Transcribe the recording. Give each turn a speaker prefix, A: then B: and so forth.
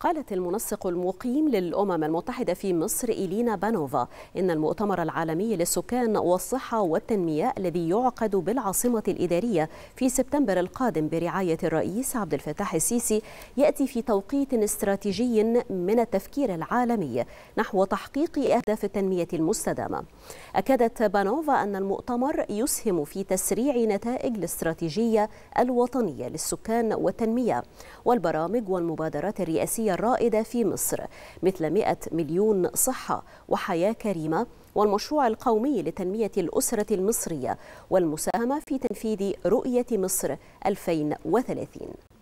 A: قالت المنسق المقيم للأمم المتحدة في مصر إلينا بانوفا إن المؤتمر العالمي للسكان والصحة والتنمية الذي يعقد بالعاصمة الإدارية في سبتمبر القادم برعاية الرئيس عبد الفتاح السيسي يأتي في توقيت استراتيجي من التفكير العالمي نحو تحقيق أهداف التنمية المستدامة أكدت بانوفا أن المؤتمر يسهم في تسريع نتائج الاستراتيجية الوطنية للسكان والتنمية والبرامج والمبادرات الرئاسية الصحية الرائدة في مصر مثل 100 مليون صحة وحياة كريمة والمشروع القومي لتنمية الأسرة المصرية والمساهمة في تنفيذ رؤية مصر 2030